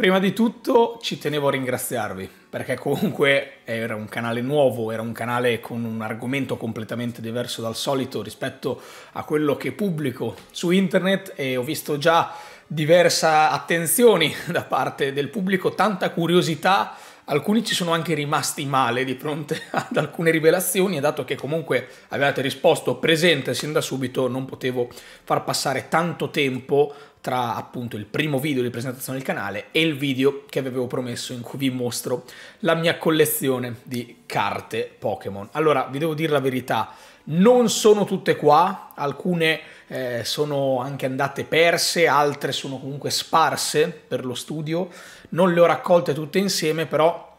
Prima di tutto ci tenevo a ringraziarvi, perché comunque era un canale nuovo, era un canale con un argomento completamente diverso dal solito rispetto a quello che pubblico su internet e ho visto già diversa attenzione da parte del pubblico, tanta curiosità Alcuni ci sono anche rimasti male di fronte ad alcune rivelazioni e dato che comunque avevate risposto presente sin da subito non potevo far passare tanto tempo tra appunto il primo video di presentazione del canale e il video che vi avevo promesso in cui vi mostro la mia collezione di carte Pokémon. Allora, vi devo dire la verità, non sono tutte qua, alcune eh, sono anche andate perse, altre sono comunque sparse per lo studio, non le ho raccolte tutte insieme, però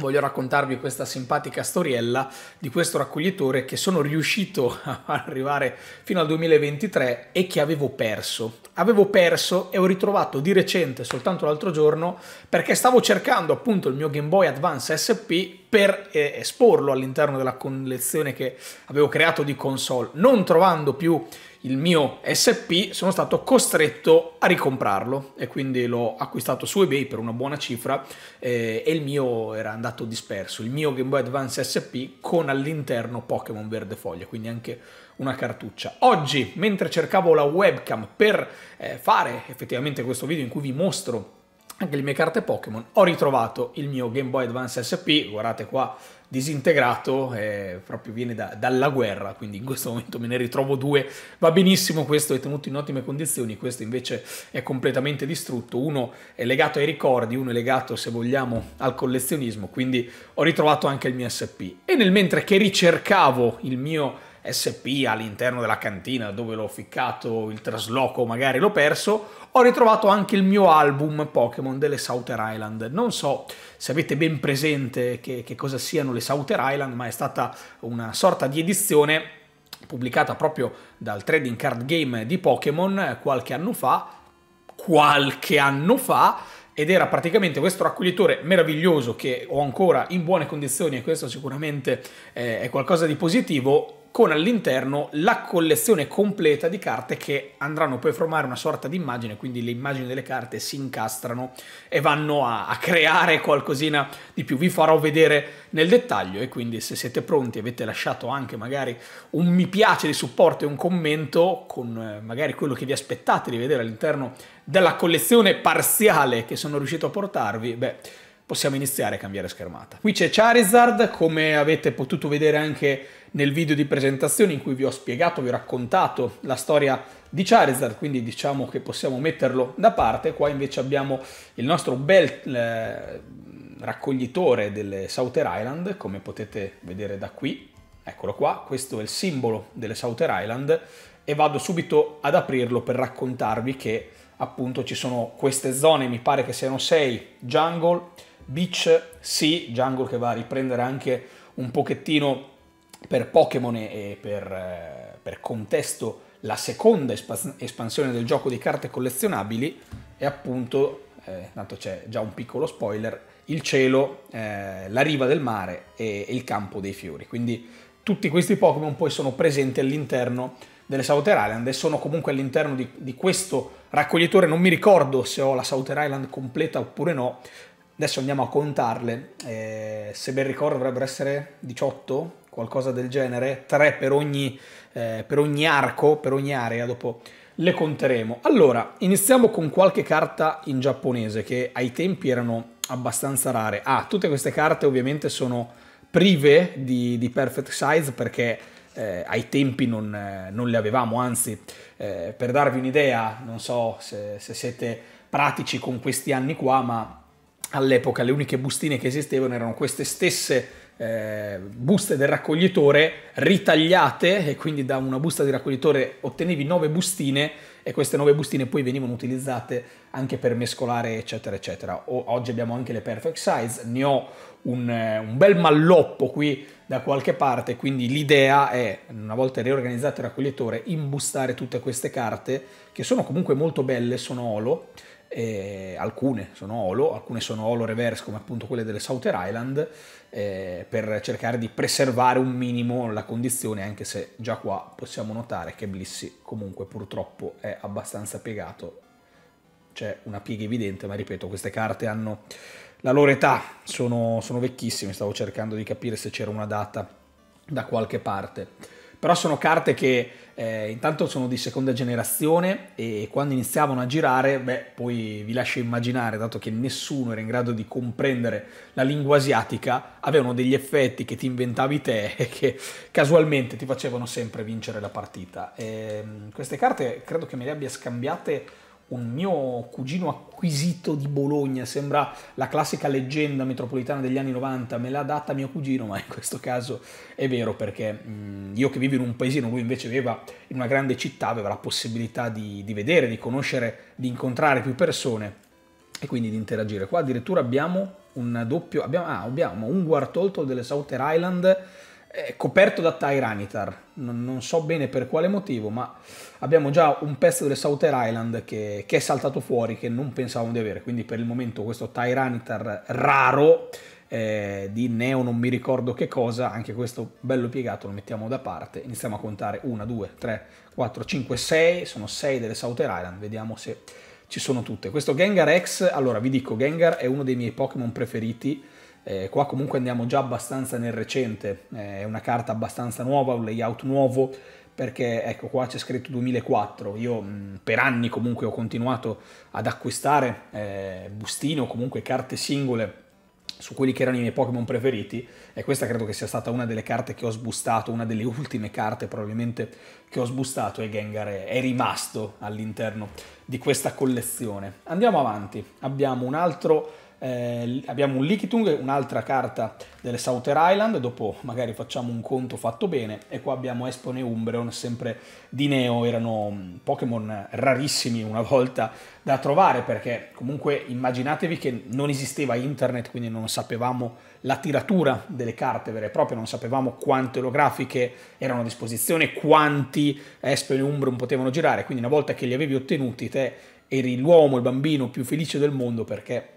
voglio raccontarvi questa simpatica storiella di questo raccoglitore che sono riuscito a arrivare fino al 2023 e che avevo perso. Avevo perso e ho ritrovato di recente, soltanto l'altro giorno, perché stavo cercando appunto il mio Game Boy Advance SP per eh, esporlo all'interno della collezione che avevo creato di console, non trovando più il mio SP, sono stato costretto a ricomprarlo e quindi l'ho acquistato su eBay per una buona cifra eh, e il mio era andato disperso, il mio Game Boy Advance SP con all'interno Pokémon Verde Foglia, quindi anche una cartuccia. Oggi, mentre cercavo la webcam per eh, fare effettivamente questo video in cui vi mostro anche le mie carte Pokémon, ho ritrovato il mio Game Boy Advance SP, guardate qua disintegrato, eh, proprio viene da, dalla guerra, quindi in questo momento me ne ritrovo due, va benissimo, questo è tenuto in ottime condizioni, questo invece è completamente distrutto, uno è legato ai ricordi, uno è legato se vogliamo al collezionismo, quindi ho ritrovato anche il mio SP e nel mentre che ricercavo il mio SP all'interno della cantina dove l'ho ficcato il trasloco, magari l'ho perso, ho ritrovato anche il mio album Pokémon delle Souter Island. Non so se avete ben presente che, che cosa siano le Souter Island, ma è stata una sorta di edizione pubblicata proprio dal trading card game di Pokémon eh, qualche anno fa, qualche anno fa, ed era praticamente questo raccoglitore meraviglioso che ho ancora in buone condizioni e questo sicuramente eh, è qualcosa di positivo con all'interno la collezione completa di carte che andranno poi a formare una sorta di immagine, quindi le immagini delle carte si incastrano e vanno a, a, creare qualcosina di più. Vi farò vedere nel dettaglio e quindi se siete pronti avete lasciato anche magari un mi piace di supporto e un commento con eh, magari quello che vi aspettate di vedere all'interno della collezione parziale che sono riuscito a portarvi, beh possiamo iniziare a cambiare schermata. Qui c'è Charizard, come avete potuto vedere anche nel video di presentazione in cui vi ho spiegato, vi ho raccontato la storia di Charizard, quindi diciamo che possiamo metterlo da parte. Qua invece abbiamo il nostro bel eh, raccoglitore delle Souter Island, come potete vedere da qui. Eccolo qua, questo è il simbolo delle Souter Island e vado subito ad aprirlo per raccontarvi che appunto ci sono queste zone, mi pare che siano sei, jungle, Beach sì, jungle che va a riprendere anche un pochettino per Pokémon e per, eh, per contesto la seconda espansione del gioco di carte collezionabili e appunto, eh, tanto c'è già un piccolo spoiler, il cielo, eh, la riva del mare e, e il campo dei fiori. Quindi tutti questi Pokémon poi sono presenti all'interno delle Souter Island e sono comunque all'interno di, di, questo raccoglitore. Non mi ricordo se ho la Souter Island completa oppure no, Adesso andiamo a contarle, eh, se ben ricordo dovrebbero essere 18, qualcosa del genere, 3 per ogni, eh, per ogni arco, per ogni area, dopo le conteremo. Allora, iniziamo con qualche carta in giapponese che ai tempi erano abbastanza rare. Ah, tutte queste carte ovviamente sono prive di, di perfect size perché eh, ai tempi non, eh, non, le avevamo, anzi eh, per darvi un'idea, non so se, se, siete pratici con questi anni qua, ma all'epoca le uniche bustine che esistevano erano queste stesse eh, buste del raccoglitore ritagliate e quindi da una busta di raccoglitore ottenevi nove bustine e queste nove bustine poi venivano utilizzate anche per mescolare eccetera eccetera. O, oggi abbiamo anche le perfect size, ne ho un, eh, un bel malloppo qui da qualche parte, quindi l'idea è una volta riorganizzato il raccoglitore imbustare tutte queste carte che sono comunque molto belle, sono olo eh, alcune sono Olo, alcune sono Olo reverse come appunto quelle delle Souter Island, eh, per cercare di preservare un minimo la condizione, anche se già qua possiamo notare che Blissy comunque purtroppo è abbastanza piegato, c'è una piega evidente, ma ripeto, queste carte hanno la loro età, sono, sono vecchissime, stavo cercando di capire se c'era una data da qualche parte però sono carte che eh, intanto sono di seconda generazione e quando iniziavano a girare, beh, poi vi lascio immaginare, dato che nessuno era in grado di comprendere la lingua asiatica, avevano degli effetti che ti inventavi te e che casualmente ti facevano sempre vincere la partita. E, ehm, queste carte credo che me le abbia scambiate un mio cugino acquisito di Bologna, sembra la classica leggenda metropolitana degli anni 90, me l'ha data mio cugino, ma in questo caso è vero perché... Mh, mm, io che vivo in un paesino, lui invece viveva in una grande città, aveva la possibilità di, di vedere, di conoscere, di incontrare più persone e quindi di interagire. Qua addirittura abbiamo un doppio, abbiamo, ah, abbiamo un guartolto delle Souter Island eh, coperto da Tyranitar, non, non, so bene per quale motivo, ma abbiamo già un pezzo delle Souter Island che, che è saltato fuori, che non pensavamo di avere, quindi per il momento questo Tyranitar raro eh, di neo non mi ricordo che cosa, anche questo bello piegato lo mettiamo da parte, iniziamo a contare 1, 2, 3, 4, 5, 6, sono 6 delle Souter Island, vediamo se ci sono tutte. Questo Gengar X, allora vi dico, Gengar è uno dei miei Pokémon preferiti, eh, qua comunque andiamo già abbastanza nel recente, eh, è una carta abbastanza nuova, un layout nuovo, perché ecco qua c'è scritto 2004, io mh, mm, per anni comunque ho continuato ad acquistare eh, bustino, comunque carte singole su quelli che erano i miei Pokémon preferiti e questa credo che sia stata una delle carte che ho sbustato, una delle ultime carte probabilmente che ho sbustato e Gengar è, rimasto all'interno di questa collezione. Andiamo avanti, abbiamo un altro eh, abbiamo un Likitung, un'altra carta delle Souter Island, dopo magari facciamo un conto fatto bene, e qua abbiamo Espone e Umbreon, sempre di Neo, erano mm, Pokémon rarissimi una volta da trovare, perché comunque immaginatevi che non esisteva internet, quindi non sapevamo la tiratura delle carte vere e proprie, non sapevamo quante olografiche erano a disposizione, quanti Espone e Umbreon potevano girare, quindi una volta che li avevi ottenuti te eri l'uomo, il bambino più felice del mondo perché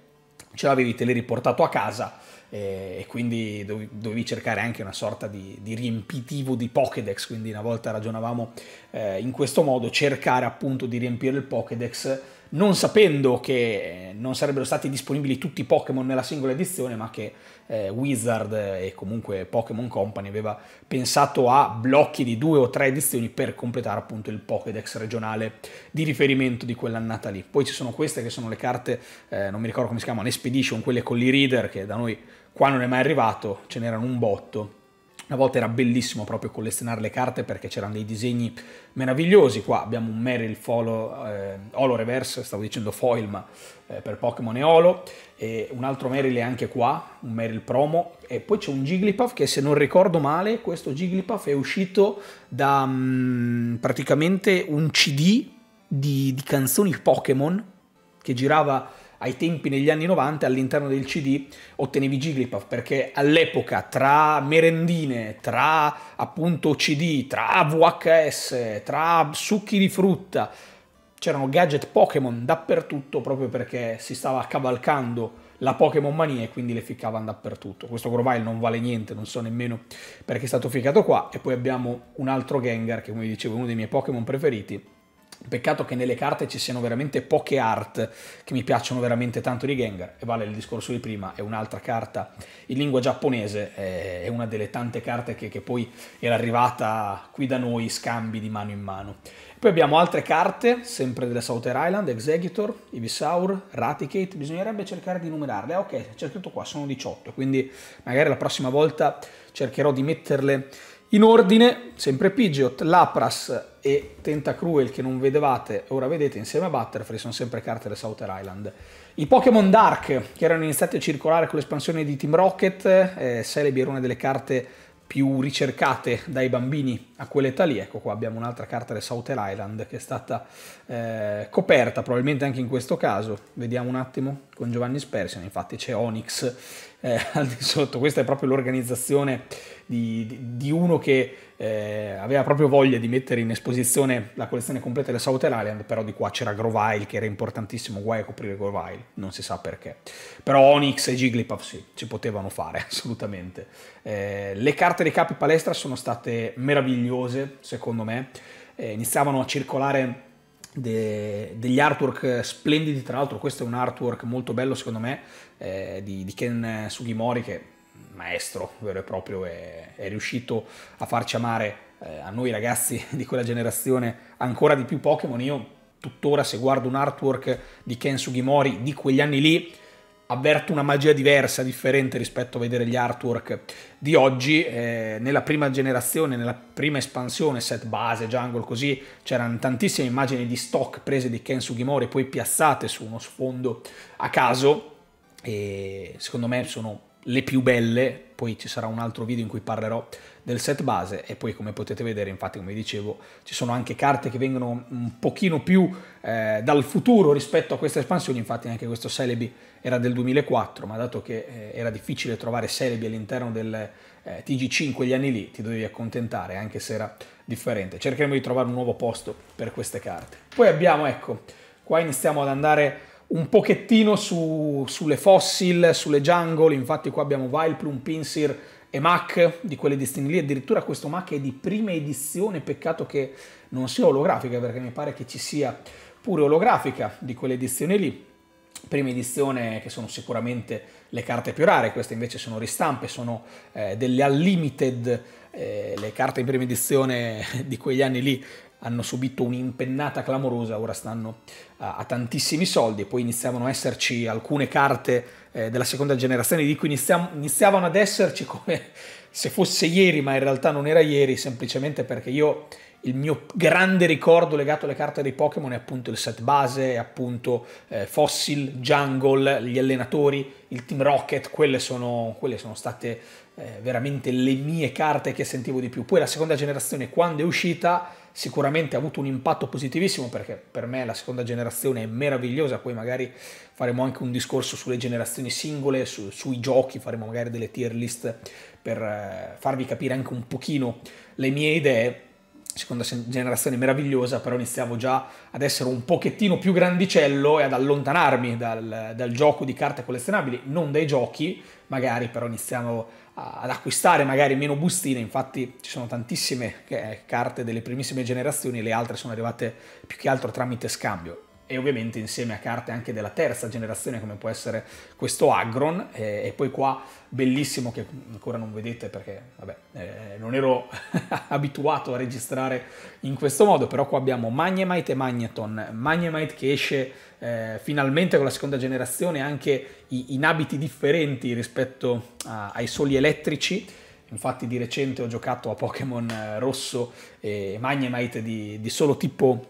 ce l'avevi, te l'hai riportato a casa eh, e quindi dovevi cercare anche una sorta di, di, riempitivo di Pokédex, quindi una volta ragionavamo eh, in questo modo, cercare appunto di riempire il Pokédex non sapendo che eh, non sarebbero stati disponibili tutti i Pokémon nella singola edizione, ma che eh, Wizard eh, e comunque Pokémon Company aveva pensato a blocchi di due o tre edizioni per completare appunto il Pokédex regionale di riferimento di quell'annata lì. Poi ci sono queste che sono le carte, eh, non mi ricordo come si chiamano, Expedition, quelle con i reader che da noi qua non è mai arrivato, ce n'erano un botto una volta era bellissimo proprio collezionare le carte perché c'erano dei disegni meravigliosi. Qua abbiamo un Meryl Folo, eh, Holo Reverse, stavo dicendo foil, ma eh, per Pokémon e Holo. E un altro Meryl è anche qua, un Meryl Promo. E poi c'è un Jigglypuff che se non ricordo male, questo Jigglypuff è uscito da mh, mm, praticamente un CD di, di canzoni Pokémon che girava ai tempi negli anni 90 all'interno del CD ottenevi Jigglypuff perché all'epoca tra merendine, tra appunto CD, tra VHS, tra succhi di frutta, c'erano gadget Pokémon dappertutto proprio perché si stava cavalcando la Pokémon mania e quindi le ficcavano dappertutto. Questo Grovile non vale niente, non so nemmeno perché è stato ficcato qua. E poi abbiamo un altro Gengar che come vi dicevo è uno dei miei Pokémon preferiti Peccato che nelle carte ci siano veramente poche art che mi piacciono veramente tanto di Gengar, e vale il discorso di prima, è un'altra carta in lingua giapponese, è una delle tante carte che, che poi era arrivata qui da noi, scambi di mano in mano. Poi abbiamo altre carte, sempre delle Southern Island, Executor, Ibisaur, Raticate, bisognerebbe cercare di numerarle, ah, ok, c'è tutto qua, sono 18, quindi magari la prossima volta cercherò di metterle in ordine, sempre Pidgeot, Lapras e Tentacruel che non vedevate, ora vedete insieme a Butterfree, sono sempre carte del South Island. I Pokémon Dark, che erano iniziati a circolare con l'espansione di Team Rocket, eh, Celebi era una delle carte più ricercate dai bambini a quell'età lì. Ecco qua abbiamo un'altra carta del South Island che è stata eh, coperta, probabilmente anche in questo caso. Vediamo un attimo con Giovanni Spersian, infatti c'è Onyx eh, al di sotto, questa è proprio l'organizzazione di, di, di uno che eh, aveva proprio voglia di mettere in esposizione la collezione completa del Southern Island, però di qua c'era Grovile che era importantissimo, guai a coprire Grovile, non si sa perché. Però Onyx e Jigglypuff sì, ci potevano fare assolutamente. Eh, le carte dei capi palestra sono state meravigliose, secondo me, eh, iniziavano a circolare de, degli artwork splendidi, tra l'altro questo è un artwork molto bello secondo me, eh, di, di, Ken Sugimori che maestro vero e proprio è, è riuscito a farci amare eh, a noi ragazzi di quella generazione ancora di più Pokémon io tuttora se guardo un artwork di Ken Sugimori di quegli anni lì avverto una magia diversa, differente rispetto a vedere gli artwork di oggi. Eh, nella prima generazione, nella prima espansione, set base, jungle, così, c'erano tantissime immagini di stock prese di Ken Sugimori, poi piazzate su uno sfondo a caso, e secondo me sono le più belle, poi ci sarà un altro video in cui parlerò del set base e poi come potete vedere infatti come dicevo ci sono anche carte che vengono un pochino più eh, dal futuro rispetto a queste espansioni, infatti anche questo Celebi era del 2004 ma dato che eh, era difficile trovare Celebi all'interno del eh, TG5 gli anni lì ti dovevi accontentare anche se era differente, cercheremo di trovare un nuovo posto per queste carte. Poi abbiamo ecco, qua iniziamo ad andare un pochettino su, sulle fossil, sulle jungle, infatti qua abbiamo Vile, Pinsir e Mac di quelle edizioni lì, addirittura questo Mac è di prima edizione, peccato che non sia olografica perché mi pare che ci sia pure olografica di quelle edizioni lì. Prima edizione che sono sicuramente le carte più rare, queste invece sono ristampe, sono eh, delle unlimited eh, le carte in prima edizione di quegli anni lì hanno subito un'impennata clamorosa, ora stanno a, a tantissimi soldi, poi iniziavano a esserci alcune carte eh, della seconda generazione di cui iniziav- iniziavano ad esserci come se fosse ieri, ma in realtà non era ieri, semplicemente perché io il mio grande ricordo legato alle carte dei Pokémon è appunto il set base, è appunto eh, Fossil, Jungle, gli allenatori, il Team Rocket, quelle sono, quelle sono state eh, veramente le mie carte che sentivo di più. Poi la seconda generazione, quando è uscita, sicuramente ha avuto un impatto positivissimo perché per me la seconda generazione è meravigliosa, poi magari faremo anche un discorso sulle generazioni singole, su, sui giochi, faremo magari delle tier list per eh, farvi capire anche un pochino le mie idee seconda generazione meravigliosa, però iniziavo già ad essere un pochettino più grandicello e ad allontanarmi dal, dal gioco di carte collezionabili, non dai giochi, magari però iniziavo ad acquistare magari meno bustine, infatti ci sono tantissime eh, carte delle primissime generazioni, le altre sono arrivate più che altro tramite scambio e ovviamente insieme a carte anche della terza generazione come può essere questo Agron eh, e poi qua bellissimo che ancora non vedete perché vabbè, eh, non ero abituato a registrare in questo modo però qua abbiamo Magnemite e Magneton Magnemite che esce eh, finalmente con la seconda generazione anche in abiti differenti rispetto a, ai soli elettrici infatti di recente ho giocato a Pokémon eh, rosso e Magnemite di, di solo tipo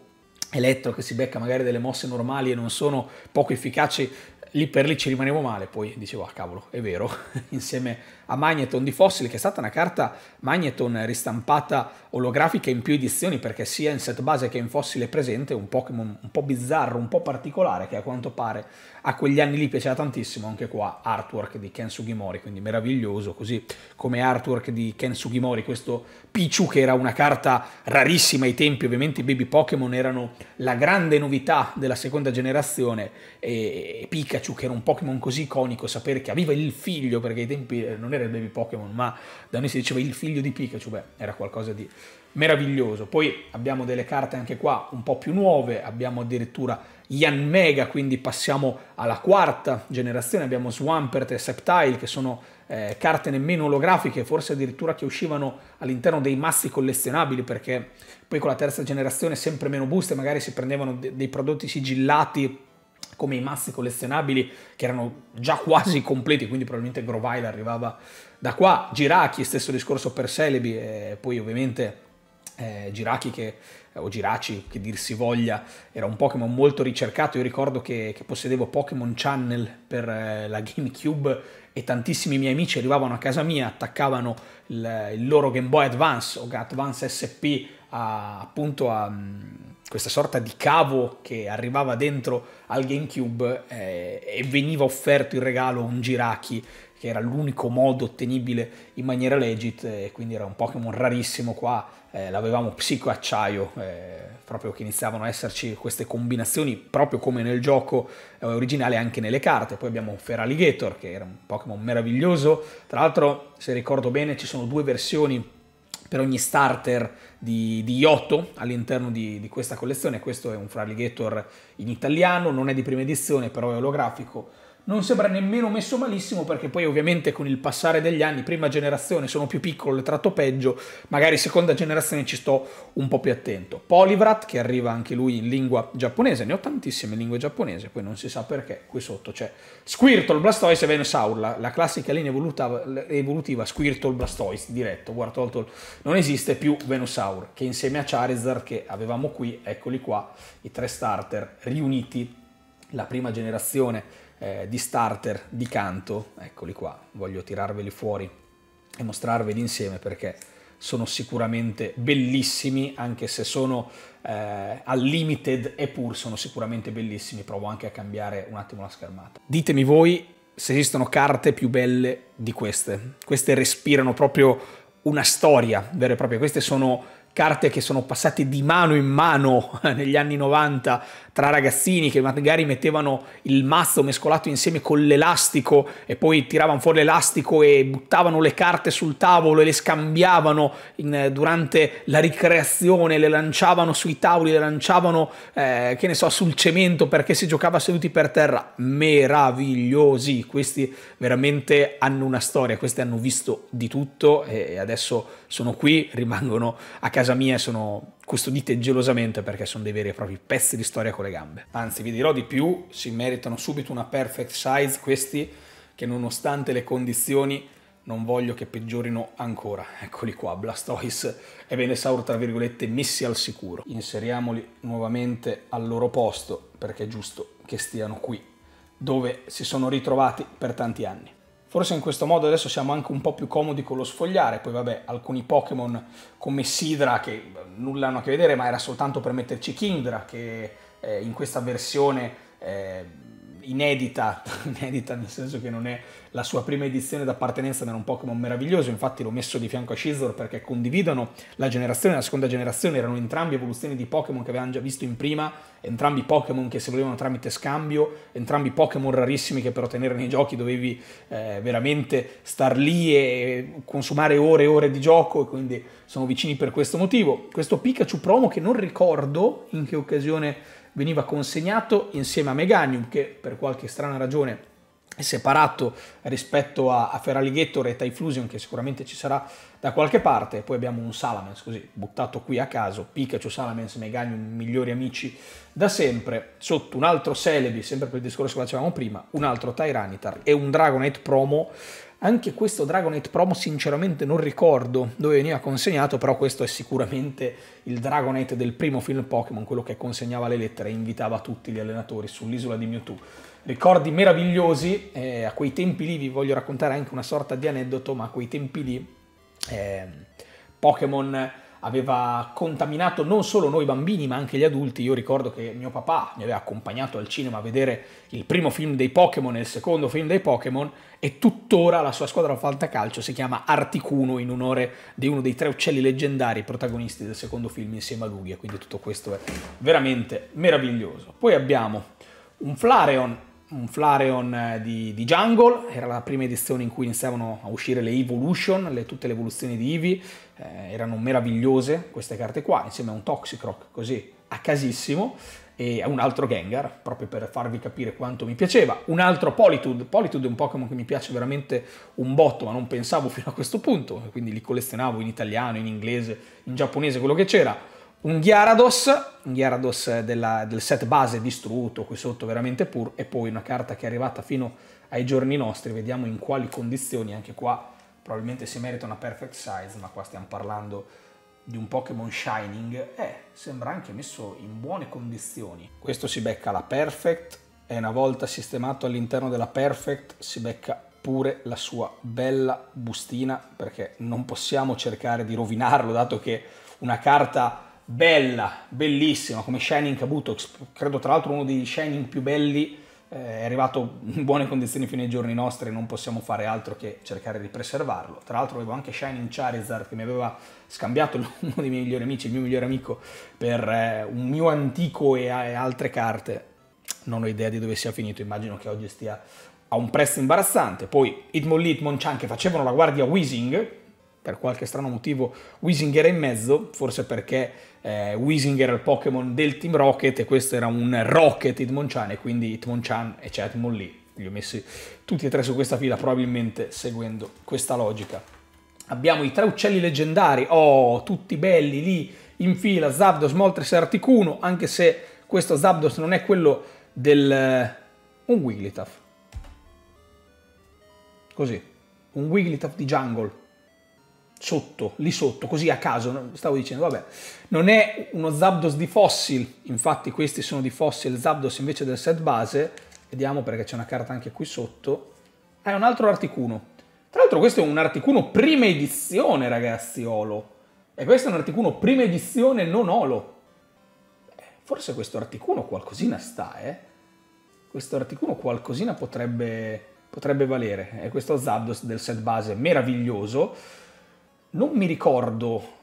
elettro che si becca magari delle mosse normali e non sono poco efficaci, lì per lì ci rimanevo male, poi dicevo, ah cavolo, è vero, insieme a Magneton di Fossil, che è stata una carta Magneton ristampata olografica in più edizioni, perché sia in set base che in Fossil è presente, un Pokémon un po' bizzarro, un po' particolare, che a quanto pare a quegli anni lì piaceva tantissimo, anche qua artwork di Ken Sugimori, quindi meraviglioso, così come artwork di Ken Sugimori, questo Pichu che era una carta rarissima ai tempi, ovviamente i baby Pokémon erano la grande novità della seconda generazione e Pikachu che era un Pokémon così iconico, sapere che aveva il figlio, perché ai tempi eh, non era il baby Pokémon, ma da noi si diceva il figlio di Pikachu, beh, era qualcosa di meraviglioso. Poi abbiamo delle carte anche qua un po' più nuove, abbiamo addirittura Yan Mega, quindi passiamo alla quarta generazione, abbiamo Swampert e Septile, che sono eh, carte nemmeno olografiche, forse addirittura che uscivano all'interno dei mazzi collezionabili perché poi con la terza generazione sempre meno buste, magari si prendevano de dei prodotti sigillati come i massi collezionabili che erano già quasi completi, quindi probabilmente Grovile arrivava da qua, Girachi, stesso discorso per Celebi e poi ovviamente eh, Girachi che, o Giraci che dir si voglia, era un Pokémon molto ricercato, io ricordo che, che possedevo Pokémon Channel per eh, la GameCube e tantissimi miei amici arrivavano a casa mia, attaccavano il, il loro Game Boy Advance o Advance SP a, appunto a mm, questa sorta di cavo che arrivava dentro al GameCube eh, e veniva offerto in regalo un Giraki che era l'unico modo ottenibile in maniera legit e quindi era un Pokémon rarissimo qua eh, l'avevamo psico acciaio eh, proprio che iniziavano a esserci queste combinazioni proprio come nel gioco eh, originale anche nelle carte poi abbiamo Feraligator che era un Pokémon meraviglioso tra l'altro se ricordo bene ci sono due versioni per ogni starter di, di Yotto all'interno di, di, questa collezione. Questo è un Fraligator in italiano, non è di prima edizione, però è olografico non sembra nemmeno messo malissimo perché poi ovviamente con il passare degli anni, prima generazione sono più piccolo, le tratto peggio, magari seconda generazione ci sto un po' più attento. Polivrat che arriva anche lui in lingua giapponese, ne ho tantissime in lingue giapponese, poi non si sa perché, qui sotto c'è Squirtle, Blastoise e Venusaur, la, la classica linea evolutiva, evolutiva Squirtle, Blastoise, diretto, Wartortle non esiste più Venusaur, che insieme a Charizard che avevamo qui, eccoli qua, i tre starter riuniti, la prima generazione eh, di starter di canto, eccoli qua, voglio tirarveli fuori e mostrarveli insieme perché sono sicuramente bellissimi, anche se sono eh, al limited, sono sicuramente bellissimi. Provo anche a cambiare un attimo la schermata. Ditemi voi se esistono carte più belle di queste. Queste respirano proprio una storia vera e propria. Queste sono carte che sono passate di mano in mano negli anni 90 tra ragazzini che magari mettevano il mazzo mescolato insieme con l'elastico e poi tiravano fuori l'elastico e buttavano le carte sul tavolo e le scambiavano in, durante la ricreazione, le lanciavano sui tavoli, le lanciavano, eh, che ne so, sul cemento perché si giocava seduti per terra. Meravigliosi, questi veramente hanno una storia, questi hanno visto di tutto e adesso sono qui, rimangono a casa mia e sono custodite gelosamente perché sono dei veri e propri pezzi di storia con le gambe. Anzi, vi dirò di più, si meritano subito una perfect size questi che nonostante le condizioni non voglio che peggiorino ancora. Eccoli qua, Blastoise e Venesaur, tra virgolette, messi al sicuro. Inseriamoli nuovamente al loro posto, perché è giusto che stiano qui, dove si sono ritrovati per tanti anni. Forse in questo modo adesso siamo anche un po' più comodi con lo sfogliare, poi vabbè, alcuni Pokémon come Sidra che eh, nulla hanno a che vedere, ma era soltanto per metterci Kindra che eh, in questa versione eh, inedita, inedita nel senso che non è la sua prima edizione d'appartenenza ma era un Pokémon meraviglioso, infatti l'ho messo di fianco a Scizor perché condividono la generazione la seconda generazione, erano entrambi evoluzioni di Pokémon che avevamo già visto in prima, entrambi Pokémon che si volevano tramite scambio, entrambi Pokémon rarissimi che per ottenere nei giochi dovevi eh, veramente star lì e consumare ore e ore di gioco e quindi sono vicini per questo motivo. Questo Pikachu promo che non ricordo in che occasione veniva consegnato insieme a Meganium, che per qualche strana ragione è separato rispetto a, a Feraligator e Typhlosion, che sicuramente ci sarà da qualche parte. Poi abbiamo un Salamence, così buttato qui a caso, Pikachu, Salamence, Meganium, migliori amici da sempre, sotto un altro Celebi, sempre per il discorso che facevamo prima, un altro Tyranitar e un Dragonite promo anche questo Dragonite Promo sinceramente non ricordo dove veniva consegnato, però questo è sicuramente il Dragonite del primo film Pokémon, quello che consegnava le lettere e invitava tutti gli allenatori sull'isola di Mewtwo. Ricordi meravigliosi, eh, a quei tempi lì vi voglio raccontare anche una sorta di aneddoto, ma a quei tempi lì eh, Pokémon aveva contaminato non solo noi bambini ma anche gli adulti. Io ricordo che mio papà mi aveva accompagnato al cinema a vedere il primo film dei Pokémon e il secondo film dei Pokémon e tuttora la sua squadra fantacalcio si chiama Articuno in onore di uno dei tre uccelli leggendari protagonisti del secondo film insieme a Lugia, quindi tutto questo è veramente meraviglioso. Poi abbiamo un Flareon un Flareon eh, di, di, Jungle, era la prima edizione in cui iniziavano a uscire le Evolution, le, tutte le evoluzioni di Eevee, eh, erano meravigliose queste carte qua, insieme a un Toxicroc così a casissimo e a un altro Gengar, proprio per farvi capire quanto mi piaceva. Un altro Politude, Politude è un Pokémon che mi piace veramente un botto, ma non pensavo fino a questo punto, quindi li collezionavo in italiano, in inglese, in giapponese, quello che c'era un Gyarados, un Gyarados della, del set base distrutto, qui sotto veramente pur, e poi una carta che è arrivata fino ai giorni nostri, vediamo in quali condizioni, anche qua probabilmente si merita una perfect size, ma qua stiamo parlando di un Pokémon Shining, eh, sembra anche messo in buone condizioni. Questo si becca la perfect, e una volta sistemato all'interno della perfect si becca pure la sua bella bustina, perché non possiamo cercare di rovinarlo, dato che una carta bella, bellissima, come Shining Kabutox, credo tra l'altro uno dei Shining più belli, eh, è arrivato in buone condizioni fino ai giorni nostri, non possiamo fare altro che cercare di preservarlo. Tra l'altro avevo anche Shining Charizard che mi aveva scambiato uno dei miei migliori amici, il mio migliore amico, per eh, un mio antico e, eh, e altre carte. Non ho idea di dove sia finito, immagino che oggi stia a un prezzo imbarazzante. Poi Hitmonlee e Hitmonchan che facevano la guardia Weezing, per qualche strano motivo Wisinger è in mezzo, forse perché eh, Wisinger era il Pokémon del Team Rocket e questo era un Rocket Hitmonchan e quindi Hitmonchan e c'è lì, Li ho messi tutti e tre su questa fila probabilmente seguendo questa logica. Abbiamo i tre uccelli leggendari, oh, tutti belli lì in fila, Zabdos, Moltres e Articuno, anche se questo Zabdos non è quello del... Eh, un Wigglytuff. Così, un Wigglytuff di Jungle sotto, lì sotto, così a caso, stavo dicendo, vabbè, non è uno Zabdos di Fossil, infatti questi sono di Fossil, Zabdos invece del set base, vediamo perché c'è una carta anche qui sotto, è un altro Articuno. Tra l'altro questo è un Articuno prima edizione, ragazzi, Olo. E questo è un Articuno prima edizione, non Olo. Eh, forse questo Articuno qualcosina sta, eh. Questo Articuno qualcosina potrebbe, potrebbe valere. È questo Zabdos del set base meraviglioso non mi ricordo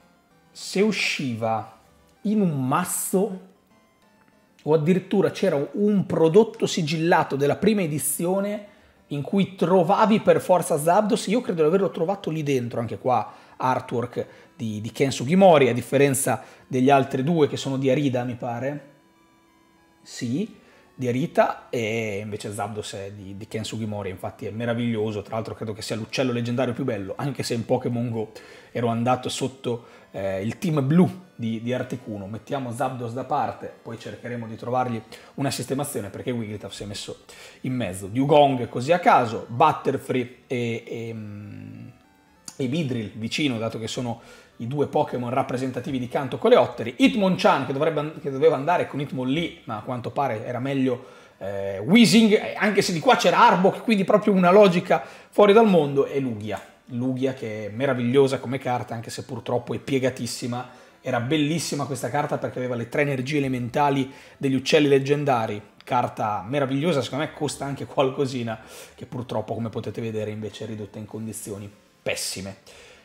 se usciva in un mazzo o addirittura c'era un prodotto sigillato della prima edizione in cui trovavi per forza Zabdos, io credo di averlo trovato lì dentro, anche qua artwork di, di Ken Sugimori, a differenza degli altri due che sono di Arida, mi pare. Sì, di Rita e invece Zabdos è di, di Ken Sugimori, infatti è meraviglioso, tra l'altro credo che sia l'uccello leggendario più bello, anche se in Pokémon Go ero andato sotto eh, il team blu di, di Articuno, mettiamo Zabdos da parte, poi cercheremo di trovargli una sistemazione perché Wigglytuff si è messo in mezzo, Dugong così a caso, Butterfree e, e, mm, e Vidril vicino, dato che sono i due Pokémon rappresentativi di Canto Coleotteri, Hitmonchan che, dovrebbe, che doveva andare con Hitmonlee, ma a quanto pare era meglio eh, Weezing, eh, anche se di qua c'era Arbok, quindi proprio una logica fuori dal mondo, e Lugia. Lugia che è meravigliosa come carta, anche se purtroppo è piegatissima. Era bellissima questa carta perché aveva le tre energie elementali degli uccelli leggendari. Carta meravigliosa, secondo me costa anche qualcosina, che purtroppo, come potete vedere, invece è ridotta in condizioni pessime.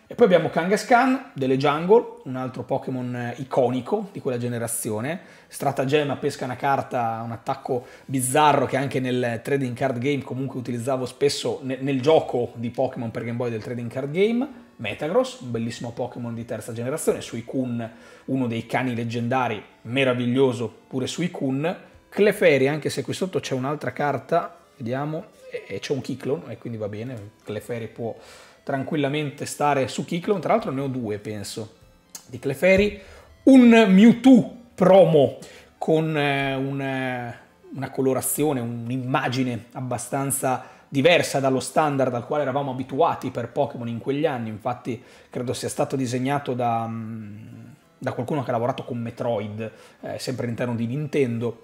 E poi abbiamo Kangaskhan delle Jungle, un altro Pokémon eh, iconico di quella generazione. Stratagemma pesca una carta, un attacco bizzarro che anche nel eh, trading card game comunque utilizzavo spesso nel, nel gioco di Pokémon per Game Boy del trading card game. Metagross, un bellissimo Pokémon di terza generazione. Suicune, uno dei cani leggendari, meraviglioso pure Suicune. Clefairy, anche se qui sotto c'è un'altra carta, vediamo, e, c'è un Kiklon e quindi va bene, Clefairy può tranquillamente stare su Kiklon, tra l'altro ne ho due penso, di Clefairy, un Mewtwo promo con eh, un, eh, una colorazione, un'immagine abbastanza diversa dallo standard al quale eravamo abituati per Pokémon in quegli anni, infatti credo sia stato disegnato da, mm, da qualcuno che ha lavorato con Metroid, eh, sempre all'interno di Nintendo,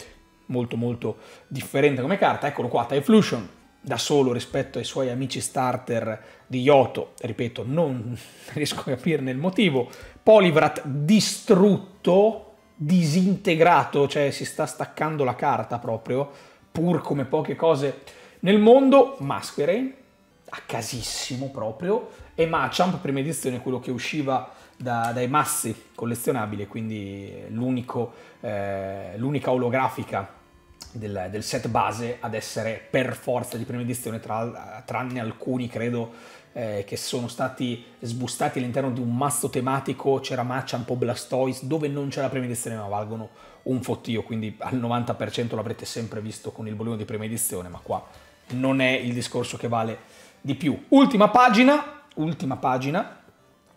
molto molto differente come carta, eccolo qua, Typhlusion, da solo rispetto ai suoi amici starter di Yoto, ripeto, non riesco a capirne il motivo. Polivrat distrutto, disintegrato, cioè si sta staccando la carta proprio, pur come poche cose nel mondo. Masquerain, a casissimo proprio, e Machamp, prima edizione, quello che usciva da, dai massi collezionabili, quindi eh, l'unica eh, olografica del, del, set base ad essere per forza di prima edizione, tra, tranne alcuni credo eh, che sono stati sbustati all'interno di un mazzo tematico, c'era un po' Blastoise, dove non c'è la prima edizione ma valgono un fottio, quindi al 90% l'avrete sempre visto con il volume di prima edizione, ma qua non è il discorso che vale di più. Ultima pagina, ultima pagina,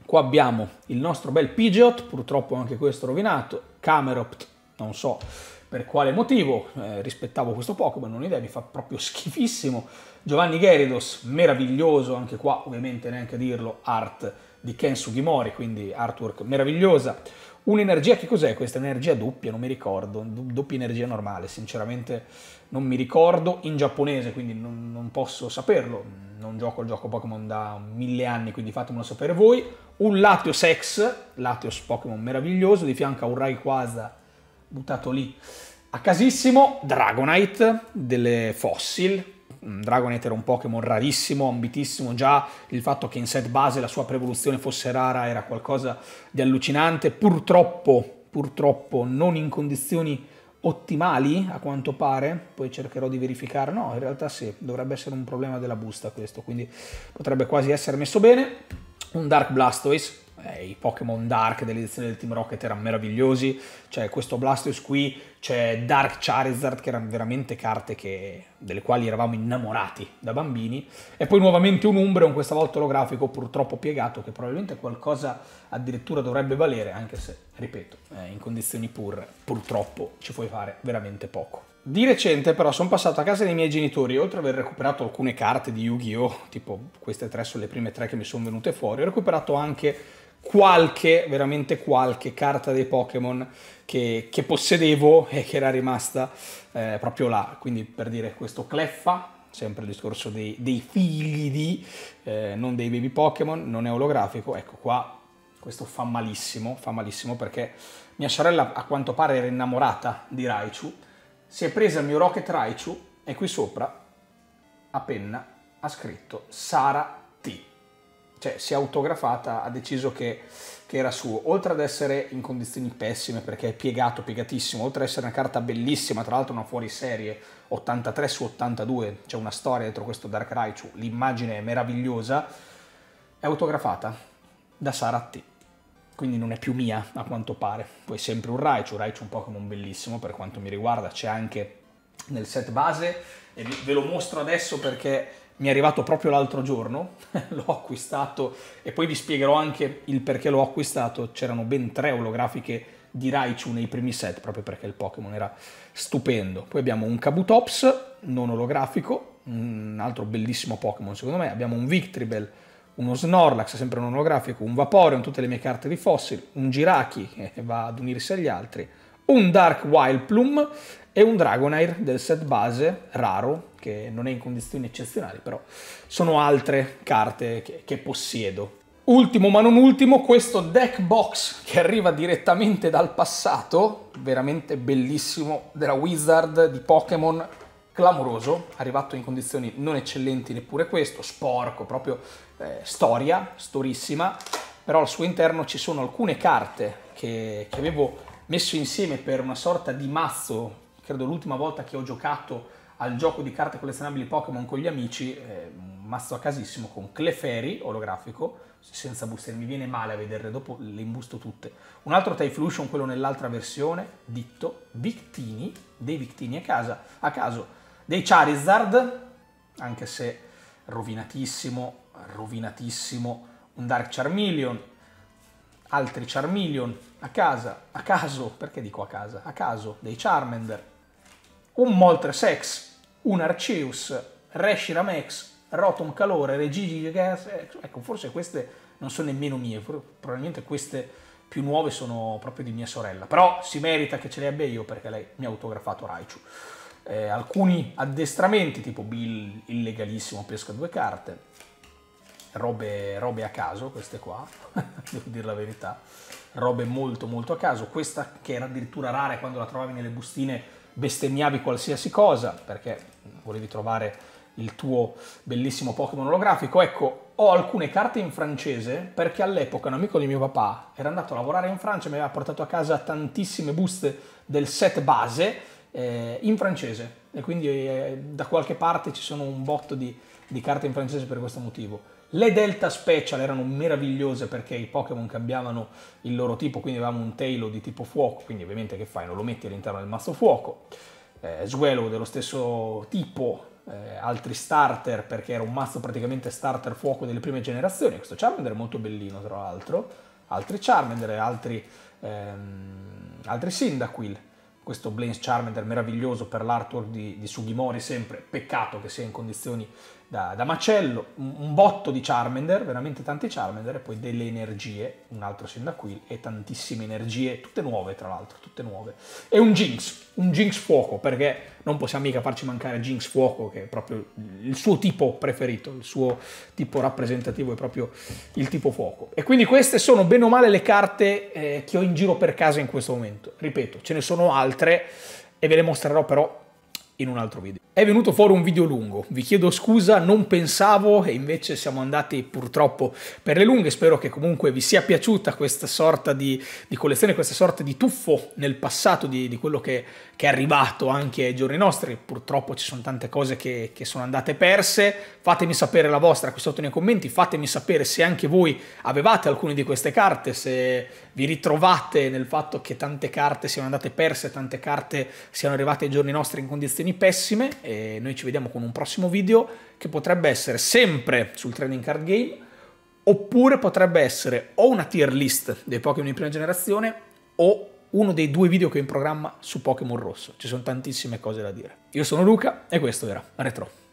qua abbiamo il nostro bel Pidgeot, purtroppo anche questo rovinato, Cameropt, non so per quale motivo eh, rispettavo questo Pokémon, non ho idea, mi fa proprio schifissimo. Giovanni Geridos, meraviglioso, anche qua ovviamente neanche a dirlo, art di Ken Sugimori, quindi artwork meravigliosa. Un'energia, che cos'è questa? Energia doppia, non mi ricordo, doppia energia normale, sinceramente non mi ricordo, in giapponese, quindi non, non posso saperlo, non gioco il gioco Pokémon da mille anni, quindi fatemelo sapere voi. Un Latios X, Latios Pokémon meraviglioso, di fianco a un Rayquaza buttato lì. A casissimo, Dragonite delle Fossil. Mm, Dragonite era un Pokémon rarissimo, ambitissimo, già il fatto che in set base la sua prevoluzione fosse rara era qualcosa di allucinante. Purtroppo, purtroppo non in condizioni ottimali a quanto pare, poi cercherò di verificare, no in realtà sì, dovrebbe essere un problema della busta questo, quindi potrebbe quasi essere messo bene, un Dark Blastoise eh, i Pokémon Dark dell'edizione del Team Rocket erano meravigliosi, c'è cioè, questo Blastoise qui, c'è Dark Charizard che erano veramente carte che, delle quali eravamo innamorati da bambini e poi nuovamente un Umbreon, questa volta olografico purtroppo piegato che probabilmente qualcosa addirittura dovrebbe valere anche se, ripeto, eh, in condizioni pur purtroppo ci puoi fare veramente poco. Di recente però sono passato a casa dei miei genitori oltre ad aver recuperato alcune carte di Yu-Gi-Oh, tipo queste tre sono le prime tre che mi sono venute fuori, ho recuperato anche qualche, veramente qualche carta dei Pokémon che, che, possedevo e che era rimasta eh, proprio là. Quindi per dire questo Cleffa, sempre il discorso dei, dei figli di, eh, non dei baby Pokémon, non è olografico, ecco qua questo fa malissimo, fa malissimo perché mia sorella a quanto pare era innamorata di Raichu, si è presa il mio Rocket Raichu e qui sopra a penna ha scritto Sara cioè, si è autografata, ha deciso che, che, era suo. Oltre ad essere in condizioni pessime perché è piegato, piegatissimo, oltre ad essere una carta bellissima, tra l'altro una fuoriserie, 83 su 82, c'è una storia dietro questo Dark Raichu, l'immagine è meravigliosa, è autografata da Sara Quindi non è più mia, a quanto pare. Poi sempre un Raichu, Raichu un Pokémon bellissimo per quanto mi riguarda, c'è anche nel set base e ve lo mostro adesso perché mi è arrivato proprio l'altro giorno, l'ho acquistato e poi vi spiegherò anche il perché l'ho acquistato, c'erano ben tre olografiche di Raichu nei primi set, proprio perché il Pokémon era stupendo. Poi abbiamo un Kabutops, non olografico, un altro bellissimo Pokémon secondo me, abbiamo un Victribel, uno Snorlax, sempre non olografico, un Vaporeon, tutte le mie carte di Fossil, un Giraki che va ad unirsi agli altri, un Dark Wild Plume e un Dragonair del set base, raro, perché non è in condizioni eccezionali, però sono altre carte che, che possiedo. Ultimo ma non ultimo, questo deck box che arriva direttamente dal passato, veramente bellissimo, della Wizard di Pokémon, clamoroso, arrivato in condizioni non eccellenti neppure questo, sporco, proprio eh, storia, storissima, però al suo interno ci sono alcune carte che, che avevo messo insieme per una sorta di mazzo, credo l'ultima volta che ho giocato al gioco di carte collezionabili Pokémon con gli amici, eh, un mazzo a casissimo con Clefairy olografico, senza buste, mi viene male a vederle dopo, le imbusto tutte. Un altro Typhlosion, quello nell'altra versione, ditto, Victini, dei Victini a, casa, a caso, dei Charizard, anche se rovinatissimo, rovinatissimo, un Dark Charmeleon, altri Charmeleon a casa, a caso, perché dico a casa? A caso, dei Charmander, un Moltresex, un Arceus, Reshiram X, Rotom Calore, Regigigas X. Ecco, ecco, forse queste non sono nemmeno mie, probabilmente queste più nuove sono proprio di mia sorella. Però si merita che ce le abbia io perché lei mi ha autografato Raichu. Eh, alcuni addestramenti, tipo Bill illegalissimo pesca due carte, robe, robe a caso, queste qua, devo dire la verità, robe molto molto a caso. Questa che era addirittura rara quando la trovavi nelle bustine bestemmiavi qualsiasi cosa perché volevi trovare il tuo bellissimo Pokémon olografico. Ecco, ho alcune carte in francese perché all'epoca un amico di mio papà era andato a lavorare in Francia e mi aveva portato a casa tantissime buste del set base eh, in francese e quindi eh, da qualche parte ci sono un botto di, di carte in francese per questo motivo. Le Delta Special erano meravigliose perché i Pokémon cambiavano il loro tipo, quindi avevamo un Tailo di tipo fuoco, quindi ovviamente che fai? Non lo metti all'interno del mazzo fuoco. Eh, Swellow dello stesso tipo, eh, altri starter perché era un mazzo praticamente starter fuoco delle prime generazioni. Questo Charmander è molto bellino tra l'altro, altri Charmander altri, ehm, altri Cyndaquil questo Blaze Charmander meraviglioso per l'artwork di, di, Sugimori sempre, peccato che sia in condizioni da, da macello, un, un, botto di Charmander, veramente tanti Charmander, e poi delle energie, un altro Cyndaquil, e tantissime energie, tutte nuove tra l'altro, tutte nuove. E un Jinx, un Jinx fuoco, perché non possiamo mica farci mancare Jinx fuoco, che è proprio il suo tipo preferito, il suo tipo rappresentativo è proprio il tipo fuoco. E quindi queste sono bene o male le carte eh, che ho in giro per casa in questo momento. Ripeto, ce ne sono altre e ve le mostrerò però in un altro video. È venuto fuori un video lungo, vi chiedo scusa, non pensavo e invece siamo andati purtroppo per le lunghe, spero che comunque vi sia piaciuta questa sorta di, di collezione, questa sorta di tuffo nel passato di, di quello che, che, è arrivato anche ai giorni nostri, purtroppo ci sono tante cose che, che sono andate perse, fatemi sapere la vostra qui sotto nei commenti, fatemi sapere se anche voi avevate alcune di queste carte, se vi ritrovate nel fatto che tante carte siano andate perse, tante carte siano arrivate ai giorni nostri in condizioni pessime e noi ci vediamo con un prossimo video che potrebbe essere sempre sul trading card game oppure potrebbe essere o una tier list dei Pokémon di prima generazione o uno dei due video che ho in programma su Pokémon Rosso. Ci sono tantissime cose da dire. Io sono Luca e questo era Retro.